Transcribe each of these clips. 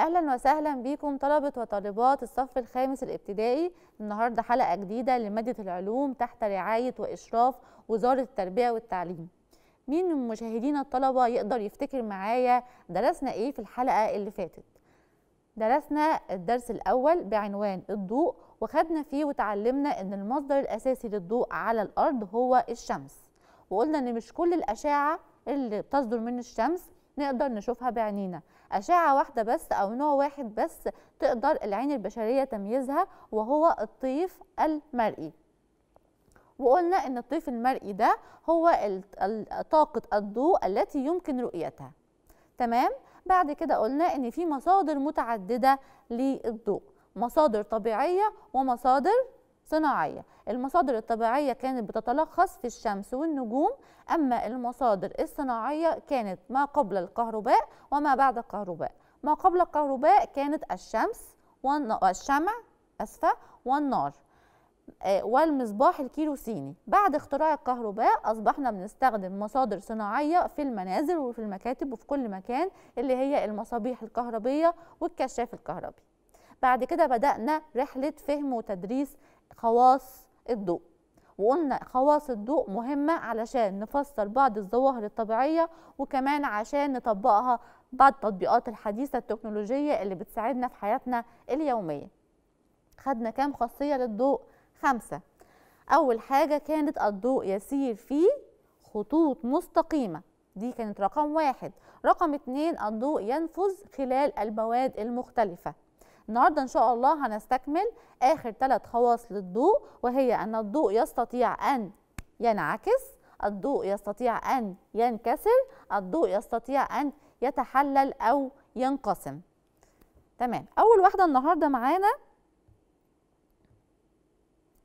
اهلا وسهلا بكم طلبه وطالبات الصف الخامس الابتدائي النهارده حلقه جديده لماده العلوم تحت رعايه واشراف وزاره التربيه والتعليم مين من مشاهدينا الطلبه يقدر يفتكر معايا درسنا ايه في الحلقه اللي فاتت درسنا الدرس الاول بعنوان الضوء وخدنا فيه وتعلمنا ان المصدر الاساسي للضوء على الارض هو الشمس وقلنا ان مش كل الاشعه اللي بتصدر من الشمس نقدر نشوفها بعينينا اشعه واحده بس او نوع واحد بس تقدر العين البشريه تمييزها وهو الطيف المرئي وقلنا ان الطيف المرئي ده هو طاقه الضوء التي يمكن رؤيتها تمام بعد كده قلنا ان في مصادر متعدده للضوء مصادر طبيعيه ومصادر صناعية المصادر الطبيعية كانت بتتلخص في الشمس والنجوم أما المصادر الصناعية كانت ما قبل الكهرباء وما بعد الكهرباء ما قبل الكهرباء كانت الشمس والشمع أسفة والنار آه، والمصباح الكيروسيني بعد اختراع الكهرباء أصبحنا بنستخدم مصادر صناعية في المنازل وفي المكاتب وفي كل مكان اللي هي المصابيح الكهربية والكشاف الكهربي بعد كده بدأنا رحلة فهم وتدريس خواص الضوء وقلنا خواص الضوء مهمة علشان نفسر بعض الظواهر الطبيعية وكمان عشان نطبقها بعض التطبيقات الحديثة التكنولوجية اللي بتساعدنا في حياتنا اليومية خدنا كام خاصية للضوء؟ خمسة أول حاجة كانت الضوء يسير في خطوط مستقيمة دي كانت رقم واحد رقم اتنين الضوء ينفذ خلال المواد المختلفة النهارده ان شاء الله هنستكمل اخر ثلاث خواص للضوء وهي ان الضوء يستطيع ان ينعكس الضوء يستطيع ان ينكسر الضوء يستطيع ان يتحلل او ينقسم تمام اول واحده النهارده معانا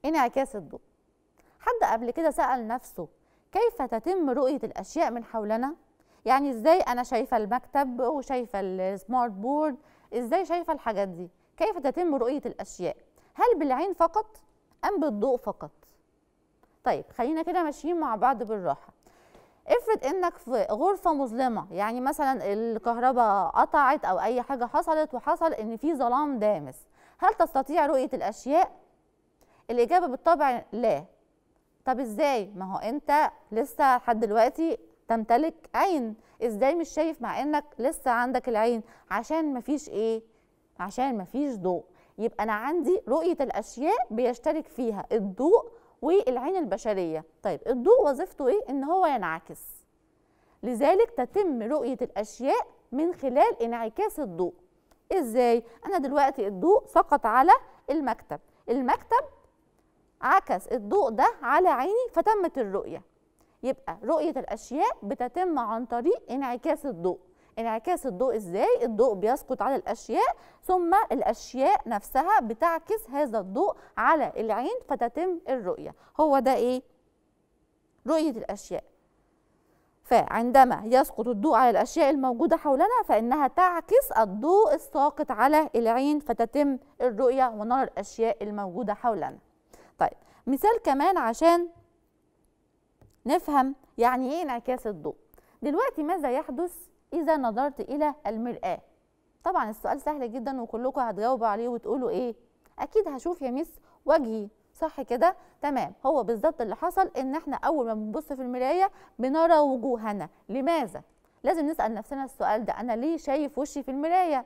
انعكاس الضوء حد قبل كده سال نفسه كيف تتم رؤيه الاشياء من حولنا يعني ازاي انا شايفه المكتب وشايفه السمارت بورد ازاي شايفه الحاجات دي كيف تتم رؤيه الاشياء هل بالعين فقط ام بالضوء فقط طيب خلينا كده ماشيين مع بعض بالراحه افرض انك في غرفه مظلمه يعني مثلا الكهرباء قطعت او اي حاجه حصلت وحصل ان في ظلام دامس هل تستطيع رؤيه الاشياء الاجابه بالطبع لا طب ازاي ما هو انت لسه لحد دلوقتي تمتلك عين ازاي مش شايف مع انك لسه عندك العين عشان مفيش ايه عشان مفيش ضوء يبقى انا عندي رؤيه الاشياء بيشترك فيها الضوء والعين البشريه طيب الضوء وظيفته ايه ان هو ينعكس لذلك تتم رؤيه الاشياء من خلال انعكاس الضوء ازاي انا دلوقتي الضوء سقط على المكتب المكتب عكس الضوء ده على عيني فتمت الرؤيه يبقى رؤية الأشياء بتتم عن طريق انعكاس الضوء انعكاس الضوء ازاي الضوء بيسقط على الاشياء ثم الاشياء نفسها بتعكس هذا الضوء على العين فتتم الرؤيه هو ده ايه رؤيه الاشياء فعندما يسقط الضوء على الاشياء الموجوده حولنا فانها تعكس الضوء الساقط على العين فتتم الرؤيه ونرى الاشياء الموجوده حولنا طيب مثال كمان عشان نفهم يعني ايه انعكاس الضوء دلوقتي ماذا يحدث اذا نظرت الى المراه طبعا السؤال سهل جدا وكلكم هتجاوبوا عليه وتقولوا ايه اكيد هشوف يا مس وجهي صح كده تمام هو بالظبط اللي حصل ان احنا اول ما بنبص في المرايه بنرى وجوهنا لماذا لازم نسال نفسنا السؤال ده انا ليه شايف وشي في المرايه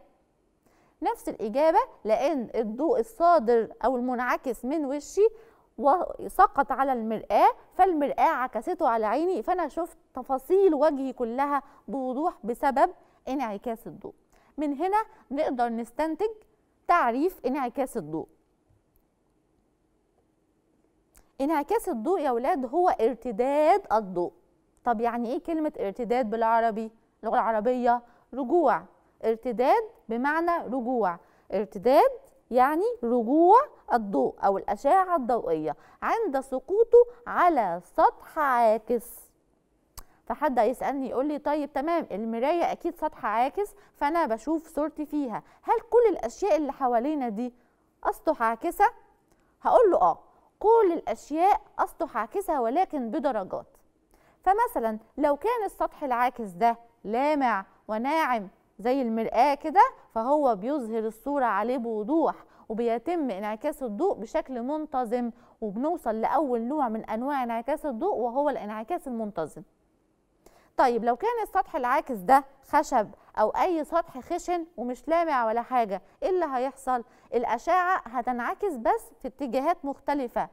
نفس الاجابه لان الضوء الصادر او المنعكس من وشي وسقط على المرآة فالمرآة عكسته على عيني فأنا شفت تفاصيل وجهي كلها بوضوح بسبب انعكاس الضوء من هنا نقدر نستنتج تعريف انعكاس الضوء انعكاس الضوء يا ولاد هو ارتداد الضوء طب يعني ايه كلمة ارتداد بالعربي اللغة العربية رجوع ارتداد بمعنى رجوع ارتداد يعني رجوع الضوء أو الأشعة الضوئية عند سقوطه على سطح عاكس فحد هيسالني يقول لي طيب تمام المرايه اكيد سطح عاكس فانا بشوف صورتي فيها هل كل الاشياء اللي حوالينا دي اسطح عاكسه هقول له اه كل الاشياء اسطح عاكسه ولكن بدرجات فمثلا لو كان السطح العاكس ده لامع وناعم زي المرآة كده فهو بيظهر الصورة عليه بوضوح وبيتم انعكاس الضوء بشكل منتظم وبنوصل لأول نوع من أنواع انعكاس الضوء وهو الانعكاس المنتظم طيب لو كان السطح العاكس ده خشب او اي سطح خشن ومش لامع ولا حاجه ايه اللي هيحصل الاشعه هتنعكس بس في اتجاهات مختلفه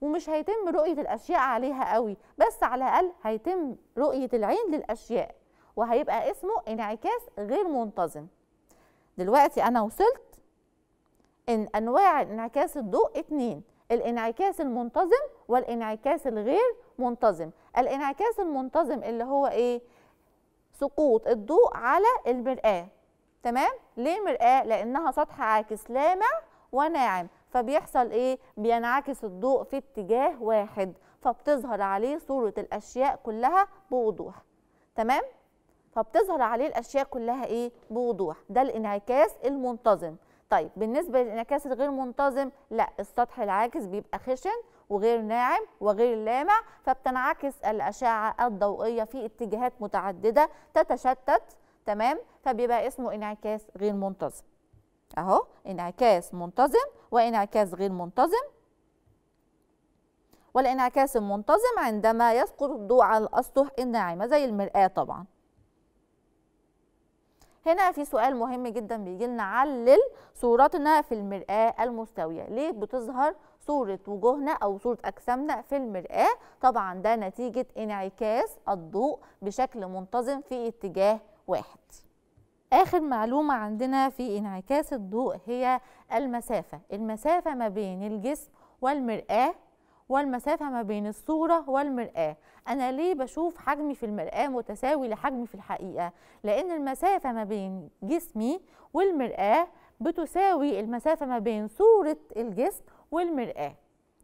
ومش هيتم رؤيه الاشياء عليها قوي بس على الاقل هيتم رؤيه العين للاشياء وهيبقى اسمه انعكاس غير منتظم دلوقتي انا وصلت ان انواع انعكاس الضوء اتنين الانعكاس المنتظم والانعكاس الغير منتظم الانعكاس المنتظم اللي هو ايه سقوط الضوء على المرآة تمام ليه مرآة لانها سطح عاكس لامع وناعم فبيحصل ايه بينعكس الضوء في اتجاه واحد فبتظهر عليه صورة الاشياء كلها بوضوح تمام فبتظهر عليه الاشياء كلها ايه بوضوح ده الانعكاس المنتظم طيب بالنسبه للانعكاس الغير منتظم لا السطح العاكس بيبقى خشن وغير ناعم وغير لامع فبتنعكس الاشعه الضوئيه في اتجاهات متعدده تتشتت تمام فبيبقى اسمه انعكاس غير منتظم اهو انعكاس منتظم وانعكاس غير منتظم والانعكاس المنتظم عندما يسقط الضوء على الاسطح الناعمه زي المراه طبعا هنا في سؤال مهم جدا بيجي لنا علل صورتنا في المرآة المستوية ليه بتظهر صورة وجوهنا أو صورة أجسامنا في المرآة طبعا ده نتيجة انعكاس الضوء بشكل منتظم في اتجاه واحد آخر معلومة عندنا في انعكاس الضوء هي المسافة المسافة ما بين الجسم والمرآة والمسافة ما بين الصورة والمرآة أنا ليه بشوف حجمي في المرآة متساوي لحجمي في الحقيقة لأن المسافة ما بين جسمي والمرآة بتساوي المسافة ما بين صورة الجسم والمرآة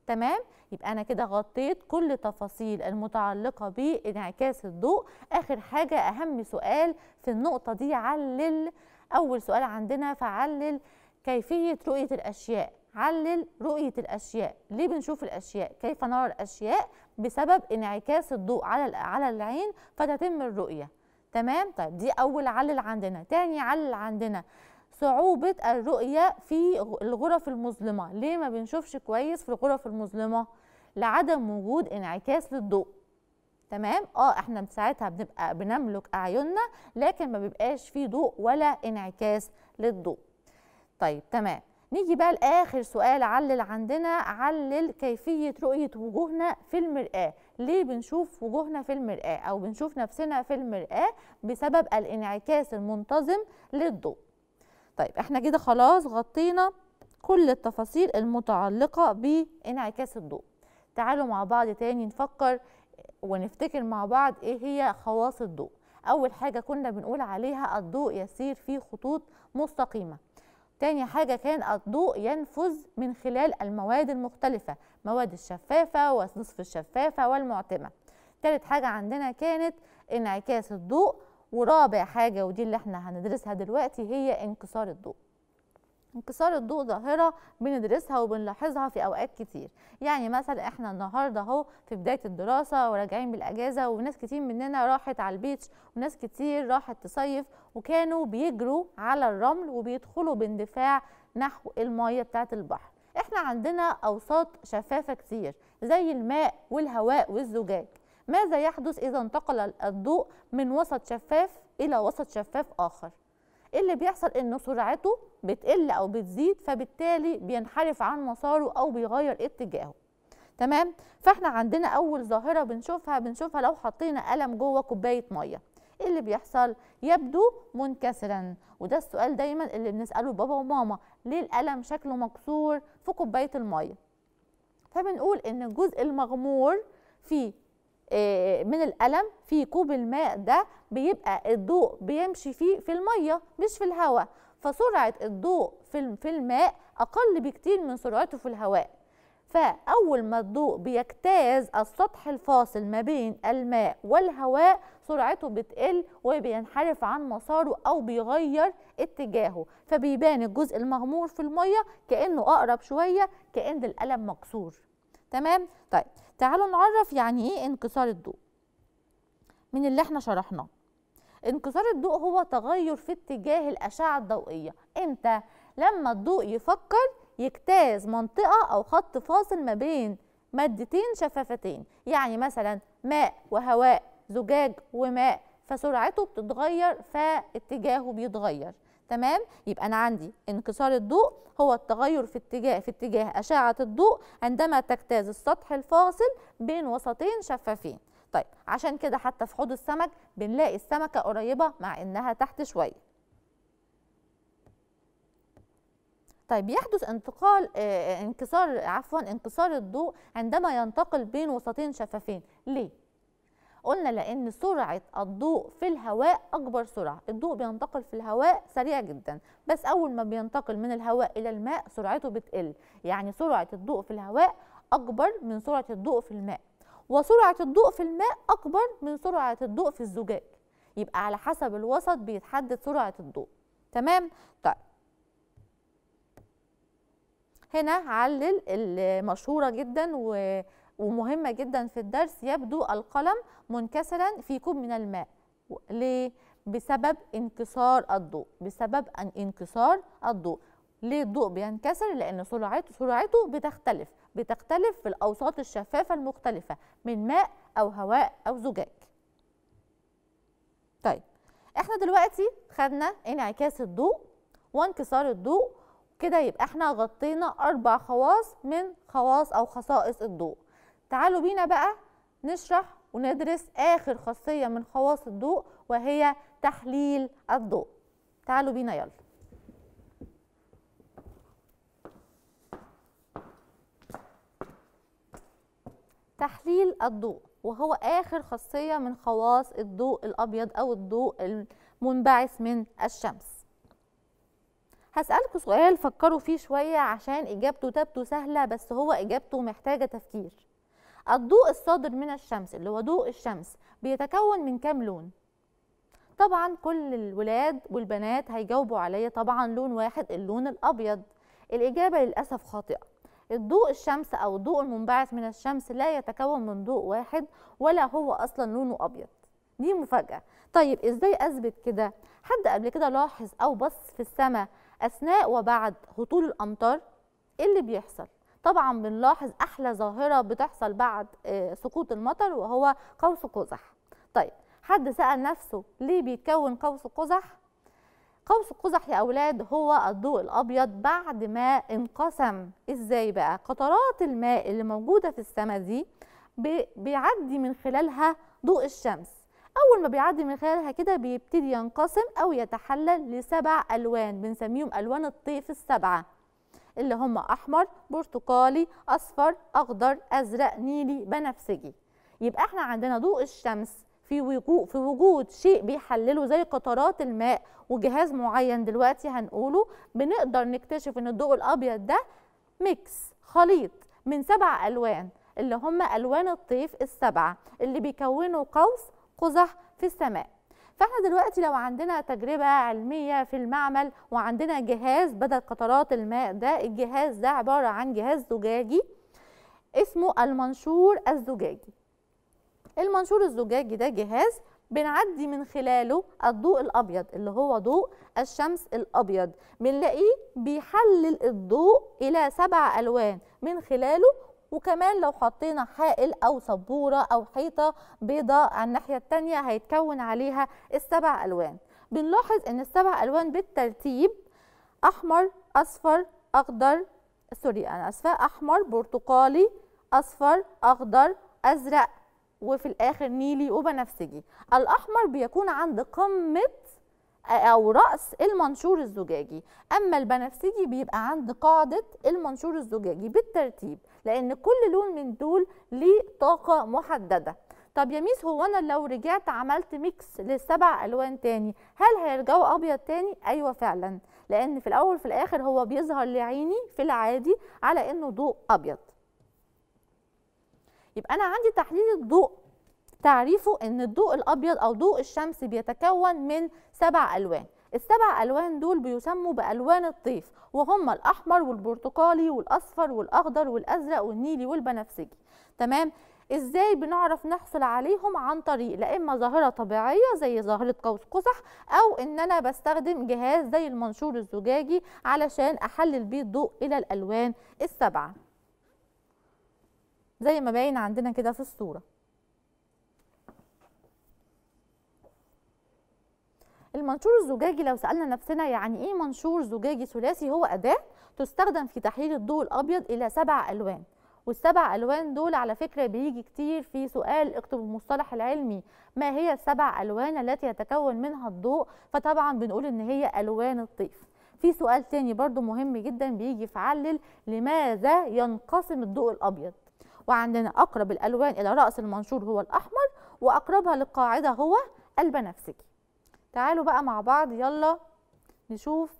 تمام؟ يبقى أنا كده غطيت كل تفاصيل المتعلقة بانعكاس الضوء آخر حاجة أهم سؤال في النقطة دي علل أول سؤال عندنا فعلل كيفية رؤية الأشياء علل رؤية الأشياء ليه بنشوف الأشياء كيف نرى الأشياء بسبب انعكاس الضوء على على العين فتتم الرؤية تمام طيب دي أول علل عندنا تاني علل عندنا صعوبة الرؤية في الغرف المظلمة ليه ما بنشوفش كويس في الغرف المظلمة لعدم وجود انعكاس للضوء تمام اه احنا ساعتها بنبقى بنملك اعيننا لكن ما بيبقاش فيه ضوء ولا انعكاس للضوء طيب تمام نيجي بقى لاخر سؤال علل عندنا علل كيفيه رؤيه وجوهنا في المراه ليه بنشوف وجوهنا في المراه او بنشوف نفسنا في المراه بسبب الانعكاس المنتظم للضوء طيب احنا كده خلاص غطينا كل التفاصيل المتعلقه بانعكاس الضوء تعالوا مع بعض تاني نفكر ونفتكر مع بعض ايه هي خواص الضوء اول حاجه كنا بنقول عليها الضوء يسير في خطوط مستقيمه تاني حاجة كان الضوء ينفذ من خلال المواد المختلفة مواد الشفافة ونصف الشفافة والمعتمة تالت حاجة عندنا كانت انعكاس الضوء ورابع حاجة ودي اللي احنا هندرسها دلوقتي هي انكسار الضوء انكسار الضوء ظاهره بندرسها وبنلاحظها في اوقات كتير يعني مثلا احنا النهارده اهو في بدايه الدراسه وراجعين بالاجازه وناس كتير مننا راحت على البيتش وناس كتير راحت تصيف وكانوا بيجروا على الرمل وبيدخلوا باندفاع نحو الميه بتاعه البحر احنا عندنا اوساط شفافه كتير زي الماء والهواء والزجاج ماذا يحدث اذا انتقل الضوء من وسط شفاف الى وسط شفاف اخر اللي بيحصل ان سرعته بتقل او بتزيد فبالتالي بينحرف عن مساره او بيغير اتجاهه تمام فاحنا عندنا اول ظاهره بنشوفها بنشوفها لو حطينا قلم جوه كوبايه ميه ايه اللي بيحصل يبدو منكسرا وده السؤال دايما اللي بنساله بابا وماما ليه القلم شكله مكسور في كوبايه الميه فبنقول ان الجزء المغمور في آه، من القلم في كوب الماء ده بيبقى الضوء بيمشي فيه في الميه مش في الهواء فسرعه الضوء في الماء اقل بكتير من سرعته في الهواء فأول ما الضوء بيجتاز السطح الفاصل ما بين الماء والهواء سرعته بتقل وبينحرف عن مساره أو بيغير اتجاهه فبيبان الجزء المغمور في المية كأنه أقرب شوية كأن القلم مكسور تمام؟ طيب تعالوا نعرف يعني ايه انكسار الضوء من اللي احنا شرحناه انكسار الضوء هو تغير في اتجاه الاشعه الضوئيه امتى لما الضوء يفكر يجتاز منطقه او خط فاصل ما بين مادتين شفافتين يعني مثلا ماء وهواء زجاج وماء فسرعته بتتغير فاتجاهه بيتغير تمام يبقى انا عندي انكسار الضوء هو التغير في اتجاه في اتجاه اشعه الضوء عندما تجتاز السطح الفاصل بين وسطين شفافين طيب عشان كده حتى في حوض السمك بنلاقي السمكه قريبه مع انها تحت شويه طيب يحدث انتقال آه، آه، انكسار عفوا انكسار الضوء عندما ينتقل بين وسطين شفافين ليه قلنا لان سرعه الضوء في الهواء اكبر سرعه الضوء بينتقل في الهواء سريع جدا بس اول ما بينتقل من الهواء الى الماء سرعته بتقل يعني سرعه الضوء في الهواء اكبر من سرعه الضوء في الماء وسرعه الضوء في الماء اكبر من سرعه الضوء في الزجاج يبقى على حسب الوسط بيتحدد سرعه الضوء تمام طيب هنا علل المشهوره جدا و ومهمة جدا في الدرس يبدو القلم منكسرا في كوب من الماء ليه؟ بسبب انكسار الضوء بسبب انكسار الضوء ليه الضوء بينكسر لان سرعته سرعته بتختلف بتختلف في الاوساط الشفافه المختلفه من ماء او هواء او زجاج طيب احنا دلوقتي خدنا انعكاس الضوء وانكسار الضوء كده يبقى احنا غطينا اربع خواص من خواص او خصائص الضوء تعالوا بينا بقى نشرح وندرس آخر خاصية من خواص الضوء وهي تحليل الضوء تعالوا بينا يلا تحليل الضوء وهو آخر خاصية من خواص الضوء الأبيض أو الضوء المنبعث من الشمس هسألكوا سؤال فكروا فيه شوية عشان إجابته تبدو سهلة بس هو إجابته محتاجة تفكير الضوء الصادر من الشمس اللي هو ضوء الشمس بيتكون من كام لون طبعا كل الولاد والبنات هيجاوبوا عليا طبعا لون واحد اللون الابيض الاجابه للاسف خاطئه الضوء الشمس او الضوء المنبعث من الشمس لا يتكون من ضوء واحد ولا هو اصلا لونه ابيض دي مفاجاه طيب ازاي اثبت كده حد قبل كده لاحظ او بص في السماء اثناء وبعد هطول الامطار ايه اللي بيحصل طبعا بنلاحظ احلى ظاهره بتحصل بعد آه، سقوط المطر وهو قوس قزح طيب حد سال نفسه ليه بيتكون قوس قزح قوس قزح يا اولاد هو الضوء الابيض بعد ما انقسم ازاي بقى قطرات الماء اللي موجوده في السماء دي بيعدي من خلالها ضوء الشمس اول ما بيعدي من خلالها كده بيبتدي ينقسم او يتحلل لسبع الوان بنسميهم الوان الطيف السبعه اللي هم احمر برتقالي اصفر اخضر ازرق نيلي بنفسجي يبقى احنا عندنا ضوء الشمس في وجود في وجود شيء بيحلله زي قطرات الماء وجهاز معين دلوقتي هنقوله بنقدر نكتشف ان الضوء الابيض ده ميكس خليط من سبع الوان اللي هم الوان الطيف السبعه اللي بيكونوا قوس قزح في السماء فاحنا دلوقتي لو عندنا تجربه علميه في المعمل وعندنا جهاز بدل قطرات الماء ده الجهاز ده عباره عن جهاز زجاجي اسمه المنشور الزجاجي المنشور الزجاجي ده جهاز بنعدي من خلاله الضوء الابيض اللي هو ضوء الشمس الابيض بنلاقيه بيحلل الضوء الى سبع الوان من خلاله وكمان لو حطينا حائل او سبوره او حيطه بيضاء على الناحيه الثانيه هيتكون عليها السبع الوان بنلاحظ ان السبع الوان بالترتيب احمر اصفر اخضر سوري انا اسفه احمر برتقالي اصفر اخضر ازرق وفي الاخر نيلي وبنفسجي الاحمر بيكون عند قمه او راس المنشور الزجاجي اما البنفسجي بيبقى عند قاعده المنشور الزجاجي بالترتيب لان كل لون من دول ليه طاقه محدده طب يا ميس هو انا لو رجعت عملت ميكس للسبع الوان تاني هل هيرجعوا ابيض تاني ايوه فعلا لان في الاول في الاخر هو بيظهر لعيني في العادي على انه ضوء ابيض يبقى انا عندي تحليل الضوء تعريفه ان الضوء الابيض او ضوء الشمس بيتكون من سبع الوان السبع الوان دول بيسموا بالوان الطيف وهم الاحمر والبرتقالي والاصفر والاخضر والازرق والنيلي والبنفسجي تمام ازاي بنعرف نحصل عليهم عن طريق لا اما ظاهره طبيعيه زي ظاهره قوس قزح او ان انا بستخدم جهاز زي المنشور الزجاجي علشان احلل بيه الضوء الى الالوان السبعه زي ما باين عندنا كده في الصوره المنشور الزجاجي لو سالنا نفسنا يعني ايه منشور زجاجي ثلاثي هو اداه تستخدم في تحليل الضوء الابيض الى سبع الوان والسبع الوان دول على فكره بيجي كتير في سؤال اكتب المصطلح العلمي ما هي السبع الوان التي يتكون منها الضوء فطبعا بنقول ان هي الوان الطيف في سؤال تاني برضو مهم جدا بيجي في علل لماذا ينقسم الضوء الابيض وعندنا اقرب الالوان الى راس المنشور هو الاحمر واقربها للقاعده هو البنفسجي تعالوا بقى مع بعض يلا نشوف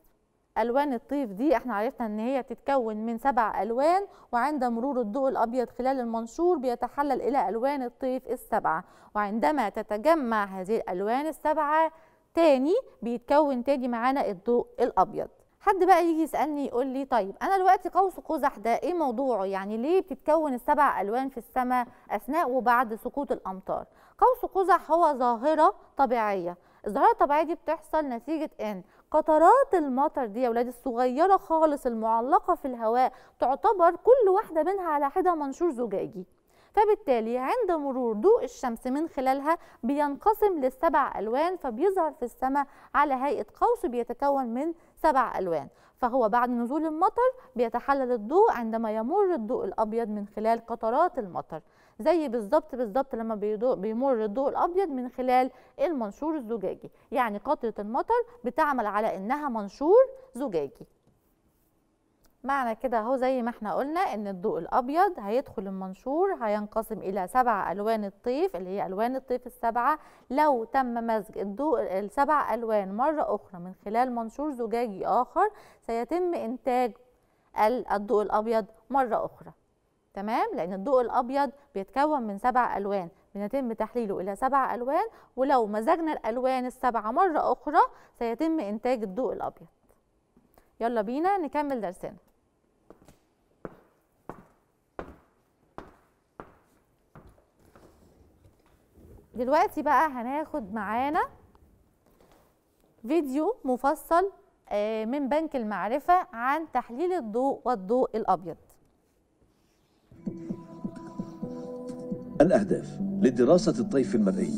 الوان الطيف دي احنا عرفنا ان هي تتكون من سبع الوان وعند مرور الضوء الابيض خلال المنشور بيتحلل الى الوان الطيف السبعه وعندما تتجمع هذه الالوان السبعه تاني بيتكون تاني معانا الضوء الابيض حد بقى يجي يسالني يقول لي طيب انا دلوقتي قوس قزح ده ايه موضوعه يعني ليه بتتكون السبع الوان في السماء اثناء وبعد سقوط الامطار قوس قزح هو ظاهره طبيعيه الظاهره الطبيعيه دي بتحصل نتيجه ان قطرات المطر دي يا ولاد الصغيره خالص المعلقه في الهواء تعتبر كل واحده منها على حده منشور زجاجي فبالتالي عند مرور ضوء الشمس من خلالها بينقسم للسبع ألوان فبيظهر في السماء على هيئة قوس بيتكون من سبع ألوان فهو بعد نزول المطر بيتحلل الضوء عندما يمر الضوء الأبيض من خلال قطرات المطر زي بالظبط بالظبط لما بيمر الضوء الابيض من خلال المنشور الزجاجي يعني قطره المطر بتعمل على انها منشور زجاجي معنى كده اهو زي ما احنا قلنا ان الضوء الابيض هيدخل المنشور هينقسم الى سبع الوان الطيف اللي هي الوان الطيف السبعه لو تم مزج الضوء السبع الوان مره اخرى من خلال منشور زجاجي اخر سيتم انتاج الضوء الابيض مره اخرى تمام لان الضوء الابيض بيتكون من سبع الوان بيتم تحليله الى سبع الوان ولو مزجنا الالوان السبعه مره اخرى سيتم انتاج الضوء الابيض يلا بينا نكمل درسنا دلوقتي بقى هناخد معانا فيديو مفصل آه، من بنك المعرفة عن تحليل الضوء والضوء الأبيض الأهداف لدراسة الطيف المرئي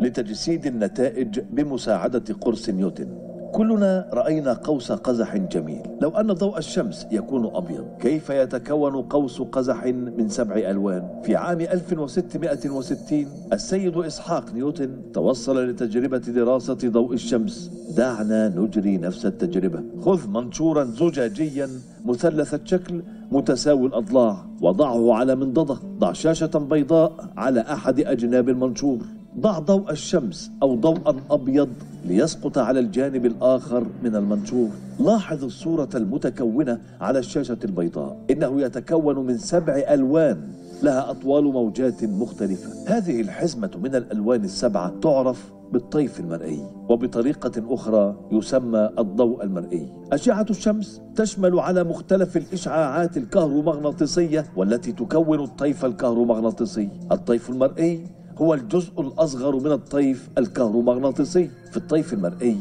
لتجسيد النتائج بمساعدة قرص نيوتن كلنا رأينا قوس قزح جميل لو أن ضوء الشمس يكون أبيض كيف يتكون قوس قزح من سبع ألوان؟ في عام 1660 السيد إسحاق نيوتن توصل لتجربة دراسة ضوء الشمس دعنا نجري نفس التجربة خذ منشورا زجاجيا مثلث الشكل متساوي الأضلاع وضعه على منضدة ضع شاشة بيضاء على أحد أجناب المنشور ضع ضوء الشمس أو ضوءا أبيض ليسقط على الجانب الآخر من المنشور لاحظ الصورة المتكونة على الشاشة البيضاء إنه يتكون من سبع ألوان لها أطوال موجات مختلفة هذه الحزمة من الألوان السبعة تعرف بالطيف المرئي وبطريقة أخرى يسمى الضوء المرئي أشعة الشمس تشمل على مختلف الإشعاعات الكهرومغناطيسية والتي تكون الطيف الكهرومغناطيسي الطيف المرئي هو الجزء الأصغر من الطيف الكهرومغناطيسي في الطيف المرئي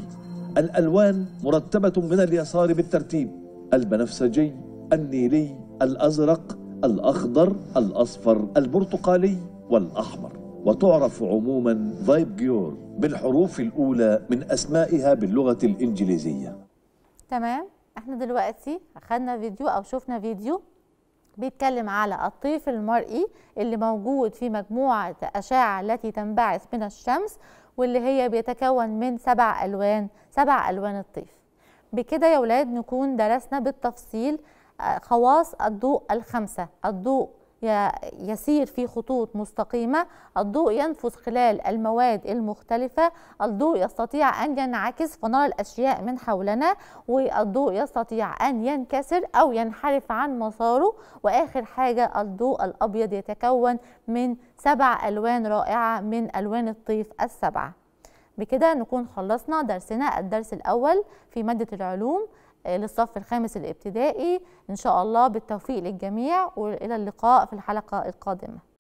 الألوان مرتبة من اليسار بالترتيب البنفسجي النيلي الأزرق الأخضر الأصفر البرتقالي والأحمر وتعرف عموما فايبجيور بالحروف الأولى من أسمائها باللغة الإنجليزية تمام احنا دلوقتي أخذنا فيديو أو شفنا فيديو بيتكلم على الطيف المرئي اللي موجود في مجموعة أشعة التي تنبعث من الشمس واللي هي بيتكون من سبع ألوان سبع ألوان الطيف بكده يا ولاد نكون درسنا بالتفصيل آه، خواص الضوء الخمسة الضوء يسير في خطوط مستقيمة الضوء ينفذ خلال المواد المختلفة الضوء يستطيع أن ينعكس فنرى الأشياء من حولنا والضوء يستطيع أن ينكسر أو ينحرف عن مساره وآخر حاجة الضوء الأبيض يتكون من سبع ألوان رائعة من ألوان الطيف السبعة بكده نكون خلصنا درسنا الدرس الأول في مادة العلوم آه، للصف الخامس الابتدائي إن شاء الله بالتوفيق للجميع وإلى اللقاء في الحلقة القادمة